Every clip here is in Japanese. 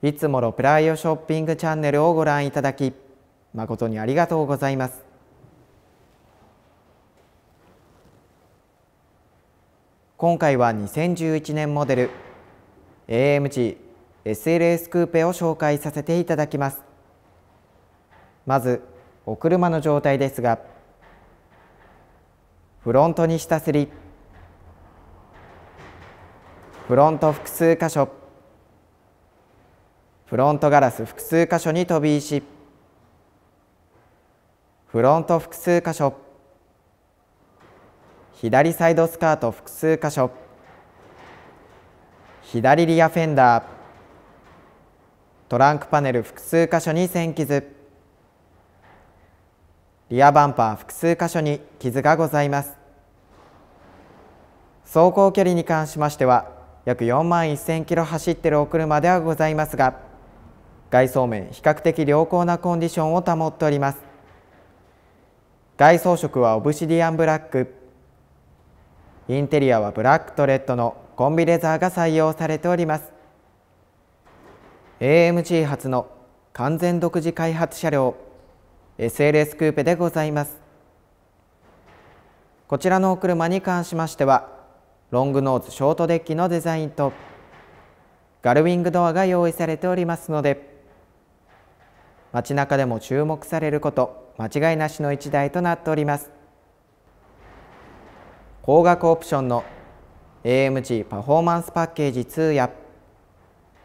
いつものプライオショッピングチャンネルをご覧いただき誠にありがとうございます。今回は2011年モデル AMG SLS クーペを紹介させていただきます。まずお車の状態ですがフロントに下すりフロント複数箇所ロントガラス複数箇所に飛び石フロント複数箇所左サイドスカート複数箇所左リアフェンダートランクパネル複数箇所に線傷リアバンパー複数箇所に傷がございます走行距離に関しましては約4万1000キロ走ってるお車ではございますが外装面比較的良好なコンディションを保っております外装色はオブシディアンブラックインテリアはブラックとレッドのコンビレザーが採用されております AMG 初の完全独自開発車両 SLS クーペでございますこちらのお車に関しましてはロングノーズショートデッキのデザインとガルウィングドアが用意されておりますので街中でも注目されること間違いなしの一台となっております高額オプションの AMG パフォーマンスパッケージ2や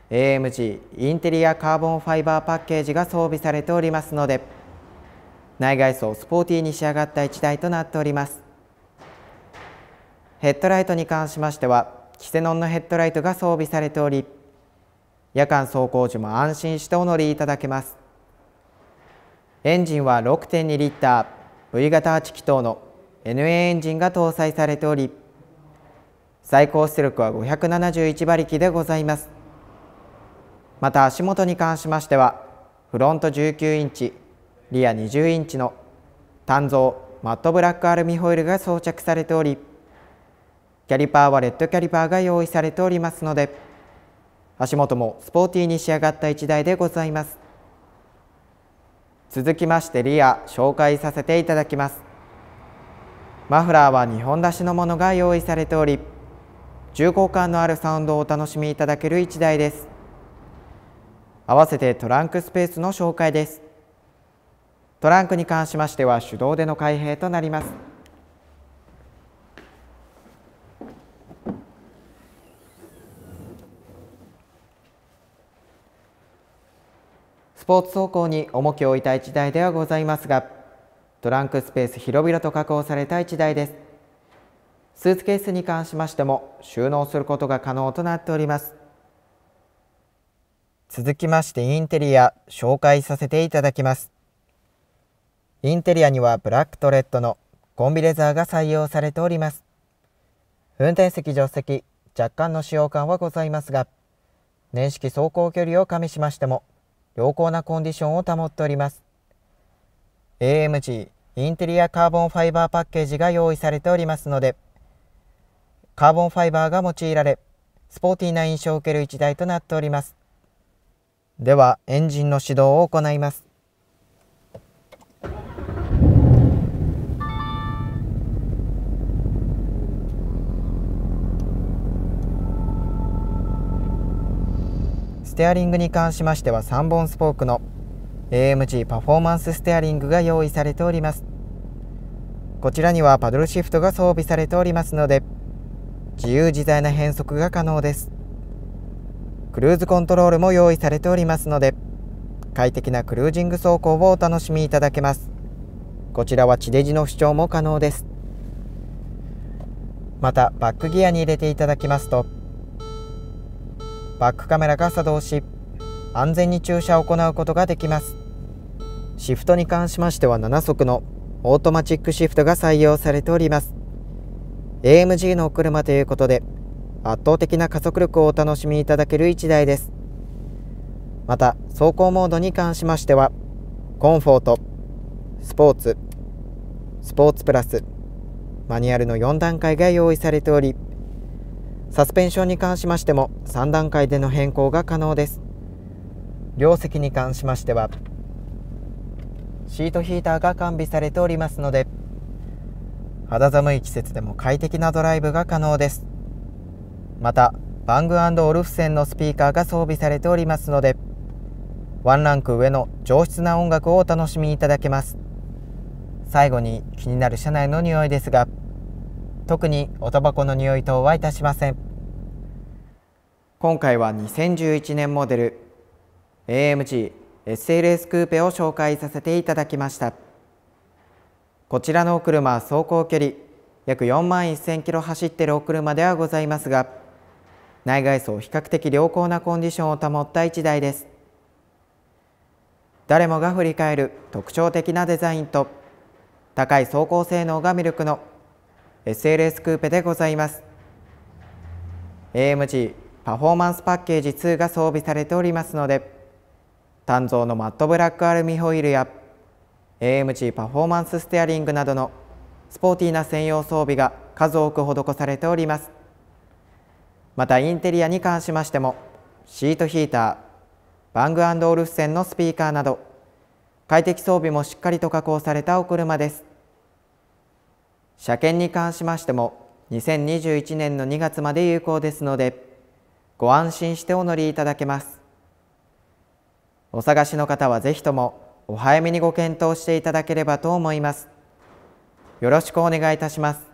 AMG インテリアカーボンファイバーパッケージが装備されておりますので内外装スポーティーに仕上がった一台となっておりますヘッドライトに関しましてはキセノンのヘッドライトが装備されており夜間走行時も安心してお乗りいただけますエンジンは6.2リッター V 型8気筒の NA エンジンが搭載されており最高出力は571馬力でございますまた足元に関しましてはフロント19インチリア20インチの単造マットブラックアルミホイルが装着されておりキャリパーはレッドキャリパーが用意されておりますので足元もスポーティーに仕上がった1台でございます続きましてリア紹介させていただきますマフラーは2本出しのものが用意されており重厚感のあるサウンドをお楽しみいただける1台です合わせてトランクスペースの紹介ですトランクに関しましては手動での開閉となりますスポーツ走行に重きを置いた一台ではございますがトランクスペース広々と確保された一台ですスーツケースに関しましても収納することが可能となっております続きましてインテリア紹介させていただきますインテリアにはブラックとレッドのコンビレザーが採用されております運転席助手席若干の使用感はございますが年式走行距離を加味しましても良好なコンディションを保っております。AMG インテリアカーボンファイバーパッケージが用意されておりますので、カーボンファイバーが用いられ、スポーティーな印象を受ける1台となっております。では、エンジンの始動を行います。ステアリングに関しましては3本スポークの AMG パフォーマンスステアリングが用意されておりますこちらにはパドルシフトが装備されておりますので自由自在な変速が可能ですクルーズコントロールも用意されておりますので快適なクルージング走行をお楽しみいただけますこちらは地デジの主張も可能ですまたバックギアに入れていただきますとバックカメラが作動し安全に駐車を行うことができますシフトに関しましては7速のオートマチックシフトが採用されております AMG のお車ということで圧倒的な加速力をお楽しみいただける1台ですまた走行モードに関しましてはコンフォートスポーツスポーツプラスマニュアルの4段階が用意されておりサスペンションに関しましても3段階での変更が可能です両席に関しましてはシートヒーターが完備されておりますので肌寒い季節でも快適なドライブが可能ですまたバングオルフセンのスピーカーが装備されておりますのでワンランク上の上質な音楽をお楽しみいただけます最後に気になる車内の匂いですが特におタバコの匂い等はいたしません今回は2011年モデル AMG SLS クーペを紹介させていただきましたこちらのお車走行距離約4万1000キロ走ってるお車ではございますが内外装比較的良好なコンディションを保った1台です誰もが振り返る特徴的なデザインと高い走行性能が魅力の SLS クーペでございます AMG パフォーマンスパッケージ2が装備されておりますので鍛造のマットブラックアルミホイールや AMG パフォーマンスステアリングなどのスポーティーな専用装備が数多く施されておりますまたインテリアに関しましてもシートヒーターバングオルフセンのスピーカーなど快適装備もしっかりと加工されたお車です車検に関しましても2021年の2月まで有効ですのでご安心してお乗りいただけます。お探しの方はぜひともお早めにご検討していただければと思います。よろしくお願いいたします。